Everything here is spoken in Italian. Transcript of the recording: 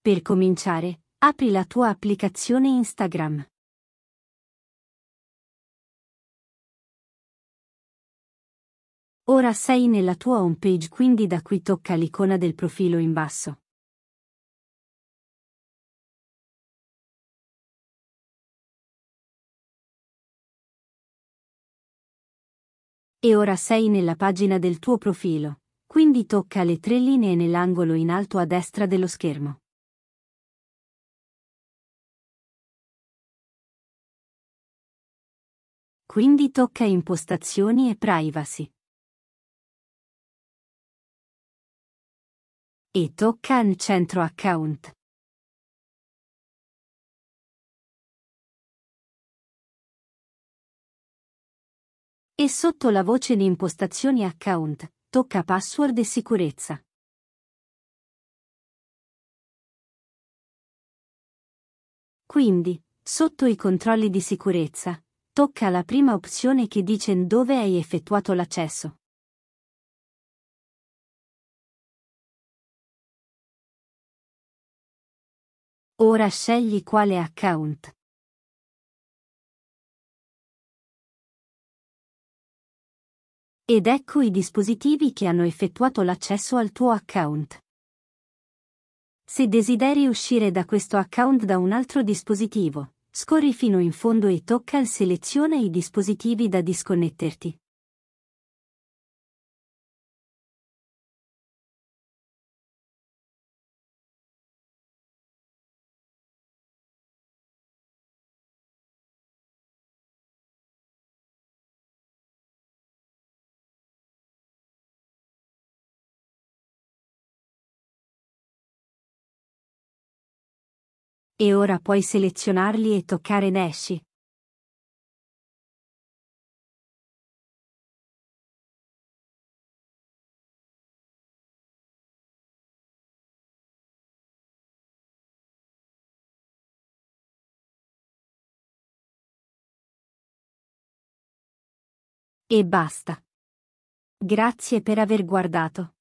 Per cominciare, apri la tua applicazione Instagram. Ora sei nella tua home page quindi da qui tocca l'icona del profilo in basso. E ora sei nella pagina del tuo profilo quindi tocca le tre linee nell'angolo in alto a destra dello schermo. Quindi tocca Impostazioni e Privacy. E tocca al centro account. E sotto la voce di impostazioni account, Tocca password e sicurezza. Quindi, sotto i controlli di sicurezza, tocca la prima opzione che dice dove hai effettuato l'accesso. Ora scegli quale account. Ed ecco i dispositivi che hanno effettuato l'accesso al tuo account. Se desideri uscire da questo account da un altro dispositivo, scorri fino in fondo e tocca il seleziona i dispositivi da disconnetterti. E ora puoi selezionarli e toccare Neshi. E basta. Grazie per aver guardato.